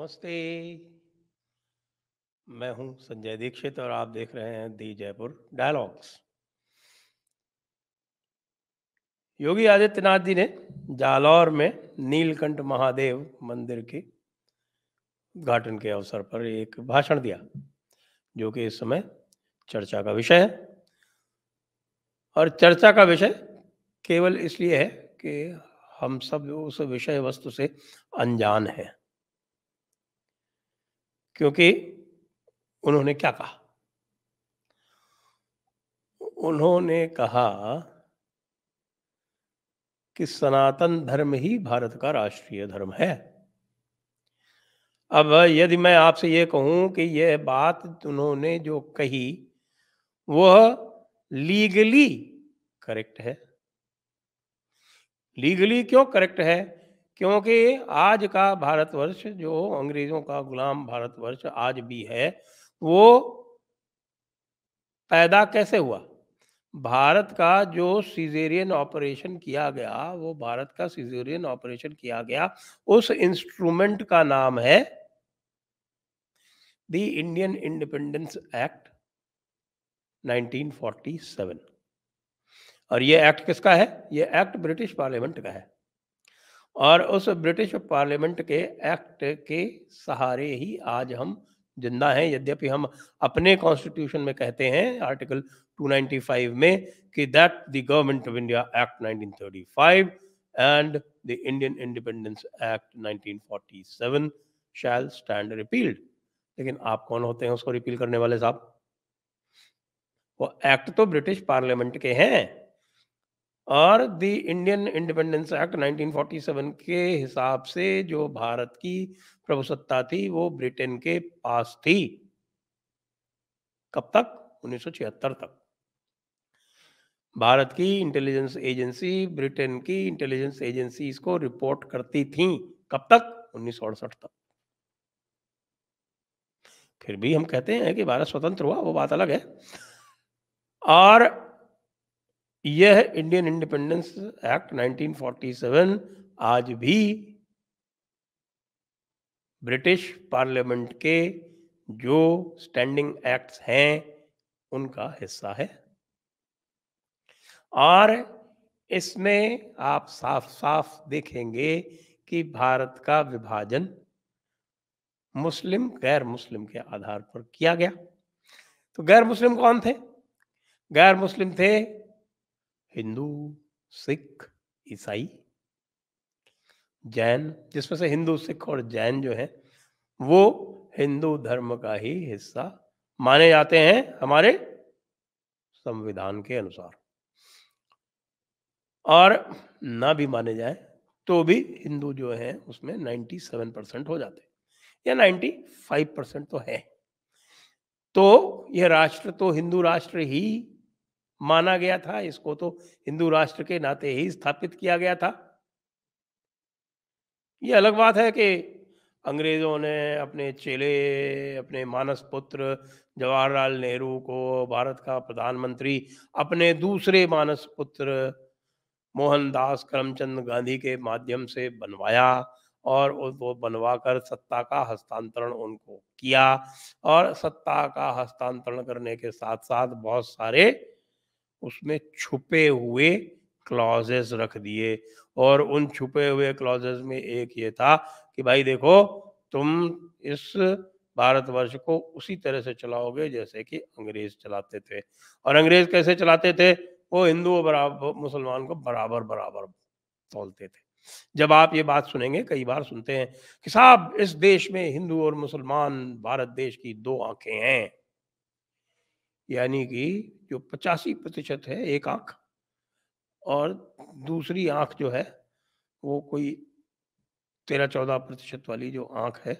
नमस्ते मैं हूं संजय दीक्षित और आप देख रहे हैं दी जयपुर डायलॉग्स योगी आदित्यनाथ जी ने जालौर में नीलकंठ महादेव मंदिर के उद्घाटन के अवसर पर एक भाषण दिया जो कि इस समय चर्चा का विषय है और चर्चा का विषय केवल इसलिए है कि हम सब उस विषय वस्तु से अनजान हैं क्योंकि उन्होंने क्या कहा उन्होंने कहा कि सनातन धर्म ही भारत का राष्ट्रीय धर्म है अब यदि मैं आपसे ये कहूं कि यह बात उन्होंने जो कही वह लीगली करेक्ट है लीगली क्यों करेक्ट है क्योंकि आज का भारतवर्ष जो अंग्रेजों का गुलाम भारतवर्ष आज भी है वो पैदा कैसे हुआ भारत का जो सीजेरियन ऑपरेशन किया गया वो भारत का सीजेरियन ऑपरेशन किया गया उस इंस्ट्रूमेंट का नाम है द इंडियन इंडिपेंडेंस एक्ट 1947 और ये एक्ट किसका है ये एक्ट ब्रिटिश पार्लियामेंट का है और उस ब्रिटिश पार्लियामेंट के एक्ट के सहारे ही आज हम जिंदा हैं यद्यपि हम अपने कॉन्स्टिट्यूशन में कहते हैं आर्टिकल 295 में कि that the government of India act 1935 and the Indian independence act 1947 shall stand repealed लेकिन आप कौन होते हैं उसको रिपील करने वाले साहब वो एक्ट तो ब्रिटिश पार्लियामेंट के हैं और द इंडियन इंडिपेंडेंस एक्ट 1947 के हिसाब से जो भारत की प्रभुसत्ता थी वो ब्रिटेन के पास थी कब तक 1976 तक भारत की इंटेलिजेंस एजेंसी ब्रिटेन की इंटेलिजेंस एजेंसी को रिपोर्ट करती थी कब तक उन्नीस तक फिर भी हम कहते हैं कि भारत स्वतंत्र हुआ वो बात अलग है और यह इंडियन इंडिपेंडेंस एक्ट 1947 आज भी ब्रिटिश पार्लियामेंट के जो स्टैंडिंग एक्ट्स हैं उनका हिस्सा है और इसमें आप साफ साफ देखेंगे कि भारत का विभाजन मुस्लिम गैर मुस्लिम के आधार पर किया गया तो गैर मुस्लिम कौन थे गैर मुस्लिम थे हिंदू सिख ईसाई जैन जिसमें से हिंदू सिख और जैन जो है वो हिंदू धर्म का ही हिस्सा माने जाते हैं हमारे संविधान के अनुसार और ना भी माने जाए तो भी हिंदू जो है उसमें 97 परसेंट हो जाते या 95 परसेंट तो है तो यह राष्ट्र तो हिंदू राष्ट्र ही माना गया था इसको तो हिंदू राष्ट्र के नाते ही स्थापित किया गया था यह अलग बात है कि अंग्रेज़ों ने अपने चेले अपने मानस पुत्र जवाहरलाल नेहरू को भारत का प्रधानमंत्री अपने दूसरे मानस पुत्र मोहनदास करमचंद गांधी के माध्यम से बनवाया और वो बनवाकर सत्ता का हस्तांतरण उनको किया और सत्ता का हस्तांतरण करने के साथ साथ बहुत सारे उसमें छुपे हुए क्लॉजेस रख दिए और उन छुपे हुए क्लॉजेस में एक ये था कि भाई देखो तुम इस भारतवर्ष को उसी तरह से चलाओगे जैसे कि अंग्रेज चलाते थे और अंग्रेज कैसे चलाते थे वो हिंदू बराबर मुसलमान को बराबर बराबर तोलते थे जब आप ये बात सुनेंगे कई बार सुनते हैं कि साहब इस देश में हिंदू और मुसलमान भारत देश की दो आंखें हैं यानी कि जो पचासी प्रतिशत है एक आंख और दूसरी आंख जो है वो कोई तेरह चौदह प्रतिशत वाली जो आंख है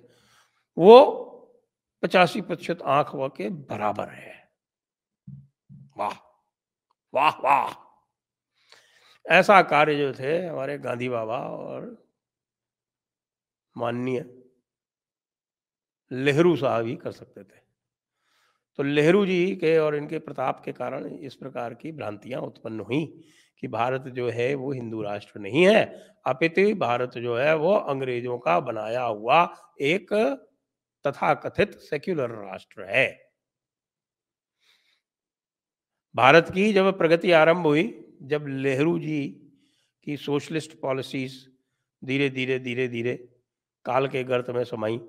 वो पचासी प्रतिशत आंख व के बराबर है वाह वाह वाह ऐसा कार्य जो थे हमारे गांधी बाबा और माननीय नेहरू साहब ही कर सकते थे तो नेहरू जी के और इनके प्रताप के कारण इस प्रकार की भ्रांतियां उत्पन्न हुई कि भारत जो है वो हिंदू राष्ट्र नहीं है अपितु भारत जो है वो अंग्रेजों का बनाया हुआ एक तथाकथित सेक्युलर राष्ट्र है भारत की जब प्रगति आरंभ हुई जब नेहरू जी की सोशलिस्ट पॉलिसीज धीरे धीरे धीरे धीरे काल के गर्त में समाई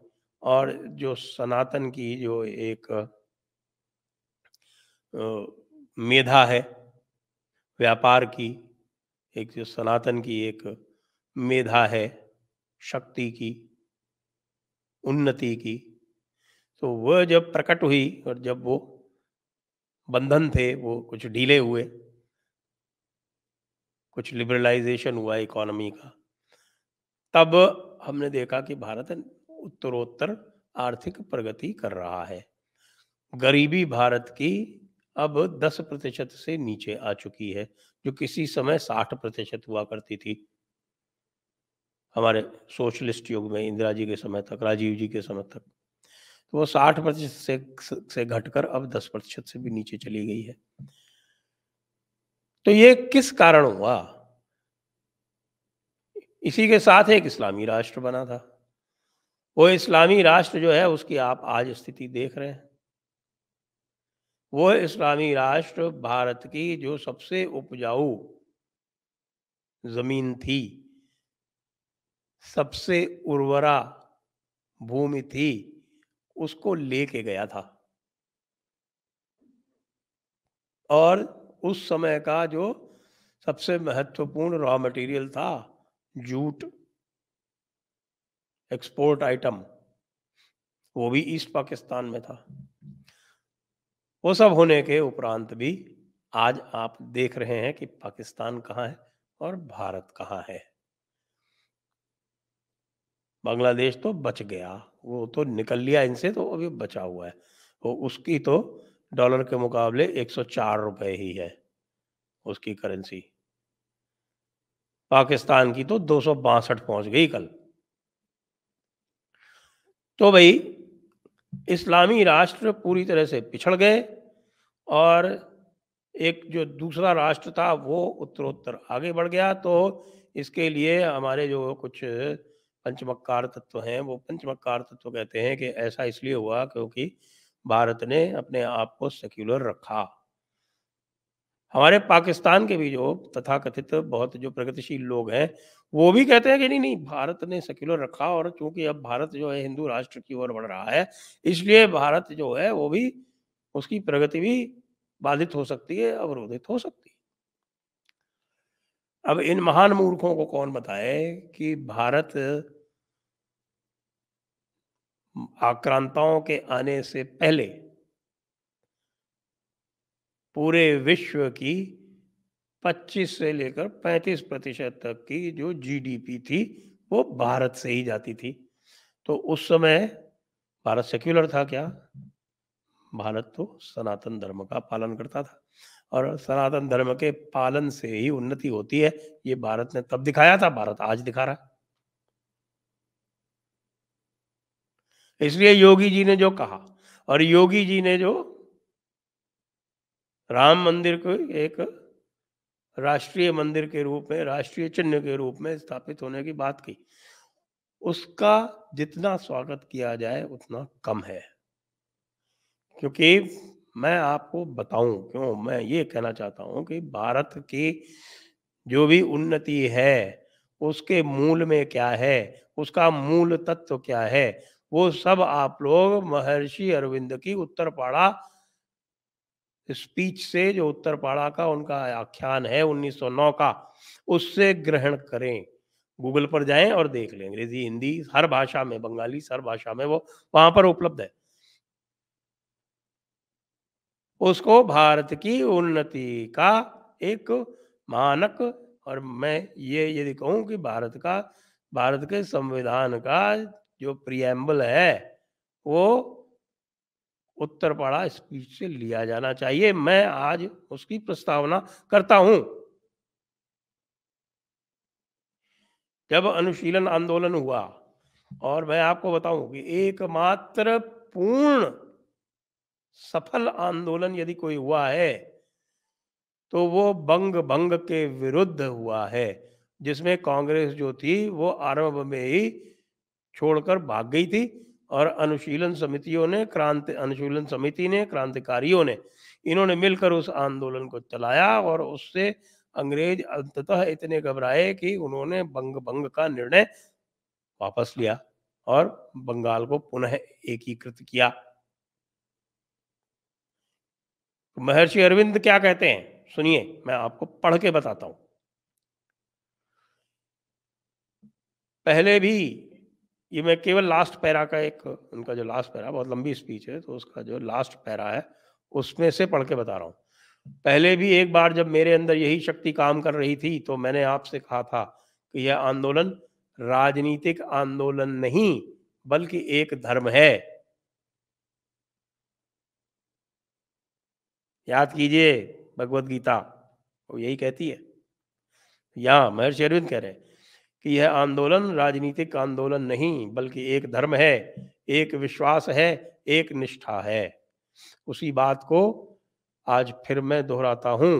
और जो सनातन की जो एक मेधा है व्यापार की एक जो सनातन की एक मेधा है शक्ति की उन्नति की तो वह जब प्रकट हुई और जब वो बंधन थे वो कुछ ढीले हुए कुछ लिबरलाइजेशन हुआ इकोनॉमी का तब हमने देखा कि भारत उत्तरोत्तर आर्थिक प्रगति कर रहा है गरीबी भारत की अब 10 प्रतिशत से नीचे आ चुकी है जो किसी समय 60 प्रतिशत हुआ करती थी हमारे सोशलिस्ट युग में इंदिरा जी के समय तक राजीव जी के समय तक तो वो 60 प्रतिशत से से घटकर अब 10 प्रतिशत से भी नीचे चली गई है तो ये किस कारण हुआ इसी के साथ एक इस्लामी राष्ट्र बना था वो इस्लामी राष्ट्र जो है उसकी आप आज स्थिति देख रहे हैं वो इस्लामी राष्ट्र भारत की जो सबसे उपजाऊ ज़मीन थी सबसे उर्वरा भूमि थी उसको लेके गया था और उस समय का जो सबसे महत्वपूर्ण रॉ मटेरियल था जूट एक्सपोर्ट आइटम वो भी ईस्ट पाकिस्तान में था वो सब होने के उपरांत भी आज आप देख रहे हैं कि पाकिस्तान कहाँ है और भारत कहाँ है बांग्लादेश तो बच गया वो तो निकल लिया इनसे तो अभी बचा हुआ है वो उसकी तो डॉलर के मुकाबले 104 रुपए ही है उसकी करेंसी पाकिस्तान की तो दो पहुंच गई कल तो भाई इस्लामी राष्ट्र पूरी तरह से पिछड़ गए और एक जो दूसरा राष्ट्र था वो उत्तरोत्तर आगे बढ़ गया तो इसके लिए हमारे जो कुछ पंचमकार तत्व हैं वो पंचमकार तत्व कहते हैं कि ऐसा इसलिए हुआ क्योंकि भारत ने अपने आप को सेक्युलर रखा हमारे पाकिस्तान के भी जो तथा कथित बहुत जो प्रगतिशील लोग हैं वो भी कहते हैं कि नहीं नहीं भारत ने सेक्युलर रखा और चूंकि अब भारत जो है हिंदू राष्ट्र की ओर बढ़ रहा है इसलिए भारत जो है वो भी उसकी प्रगति भी बाधित हो सकती है अवरोधित हो सकती है अब इन महान मूर्खों को कौन बताए कि भारत आक्रांताओं के आने से पहले पूरे विश्व की 25 से लेकर 35 प्रतिशत तक की जो जीडीपी थी वो भारत से ही जाती थी तो उस समय भारत सेक्युलर था क्या भारत तो सनातन धर्म का पालन करता था और सनातन धर्म के पालन से ही उन्नति होती है ये भारत ने तब दिखाया था भारत आज दिखा रहा है इसलिए योगी जी ने जो कहा और योगी जी ने जो राम मंदिर को एक राष्ट्रीय मंदिर के रूप में राष्ट्रीय चिन्ह के रूप में स्थापित होने की बात की उसका जितना स्वागत किया जाए उतना कम है क्योंकि मैं आपको बताऊं क्यों मैं ये कहना चाहता हूं कि भारत की जो भी उन्नति है उसके मूल में क्या है उसका मूल तत्व क्या है वो सब आप लोग महर्षि अरविंद की उत्तरपाड़ा स्पीच से जो उत्तरपाड़ा का उनका आख्यान है 1909 का उससे ग्रहण करें गूगल पर जाएं और देख लें अंग्रेजी हिंदी हर भाषा में बंगाली हर भाषा में वो वहां पर उपलब्ध है उसको भारत की उन्नति का एक मानक और मैं ये यदि कहूं कि भारत का भारत के संविधान का जो प्रियम्बल है वो उत्तरपाड़ा स्पीच से लिया जाना चाहिए मैं आज उसकी प्रस्तावना करता हूं जब अनुशीलन आंदोलन हुआ और मैं आपको बताऊं कि एकमात्र पूर्ण सफल आंदोलन यदि कोई हुआ है तो वो बंग भंग के विरुद्ध हुआ है जिसमें कांग्रेस जो थी वो आरंभ में ही छोड़कर भाग गई थी और अनुशीलन समितियों ने क्रांति अनुशीलन समिति ने क्रांतिकारियों ने इन्होंने मिलकर उस आंदोलन को चलाया और उससे अंग्रेज अंततः इतने घबराए कि उन्होंने बंग भंग का निर्णय वापस लिया और बंगाल को पुनः एकीकृत किया महर्षि अरविंद क्या कहते हैं सुनिए मैं आपको पढ़ के बताता हूं पहले भी ये मैं केवल लास्ट पैरा का एक उनका जो लास्ट पैरा बहुत लंबी स्पीच है तो उसका जो लास्ट पैरा है उसमें से पढ़ के बता रहा हूँ पहले भी एक बार जब मेरे अंदर यही शक्ति काम कर रही थी तो मैंने आपसे कहा था कि यह आंदोलन राजनीतिक आंदोलन नहीं बल्कि एक धर्म है याद कीजिए भगवत गीता वो यही कहती है यहां महर्षि अरविंद कह रहे हैं कि यह आंदोलन राजनीतिक आंदोलन नहीं बल्कि एक धर्म है एक विश्वास है एक निष्ठा है उसी बात को आज फिर मैं दोहराता हूँ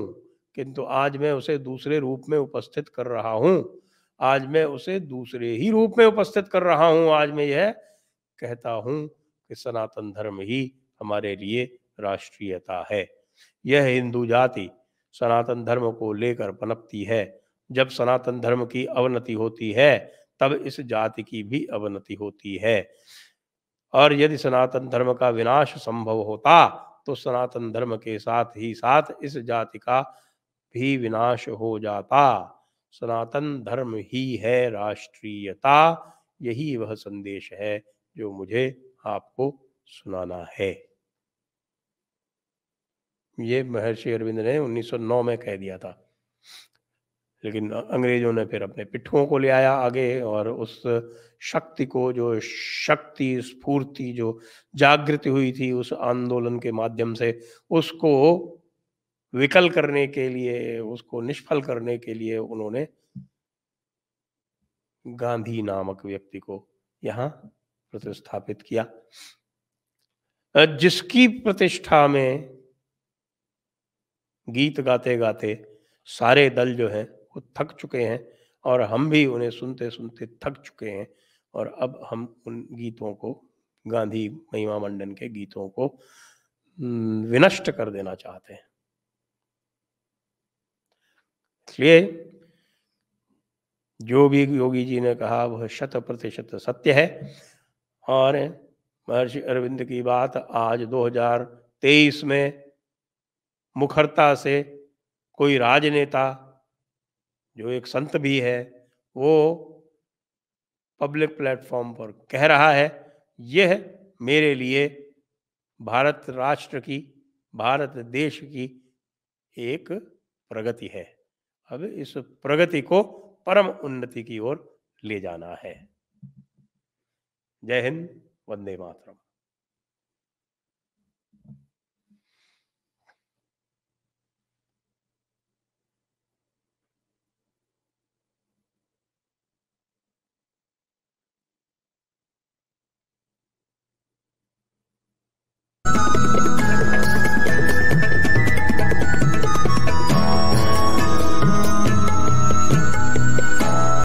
किंतु आज मैं उसे दूसरे रूप में उपस्थित कर रहा हूँ आज मैं उसे दूसरे ही रूप में उपस्थित कर रहा हूँ आज मैं यह कहता हूँ कि सनातन धर्म ही हमारे लिए राष्ट्रीयता है यह हिंदू जाति सनातन धर्म को लेकर पनपती है जब सनातन धर्म की अवनति होती है तब इस जाति की भी अवनति होती है और यदि सनातन धर्म का विनाश संभव होता तो सनातन धर्म के साथ ही साथ इस जाति का भी विनाश हो जाता सनातन धर्म ही है राष्ट्रीयता यही वह संदेश है जो मुझे आपको सुनाना है ये महर्षि अरविंद ने 1909 में कह दिया था लेकिन अंग्रेजों ने फिर अपने पिट्ठुओं को ले आया आगे और उस शक्ति को जो शक्ति स्फूर्ति जो जागृति हुई थी उस आंदोलन के माध्यम से उसको विकल करने के लिए उसको निष्फल करने के लिए उन्होंने गांधी नामक व्यक्ति को यहाँ प्रतिस्थापित किया जिसकी प्रतिष्ठा में गीत गाते गाते सारे दल जो है वो थक चुके हैं और हम भी उन्हें सुनते सुनते थक चुके हैं और अब हम उन गीतों को गांधी महिमा मंडन के गीतों को विनष्ट कर देना चाहते हैं इसलिए जो भी योगी जी ने कहा वह शत प्रतिशत सत्य है और महर्षि अरविंद की बात आज 2023 में मुखरता से कोई राजनेता जो एक संत भी है वो पब्लिक प्लेटफॉर्म पर कह रहा है यह मेरे लिए भारत राष्ट्र की भारत देश की एक प्रगति है अब इस प्रगति को परम उन्नति की ओर ले जाना है जय हिंद वंदे मातरम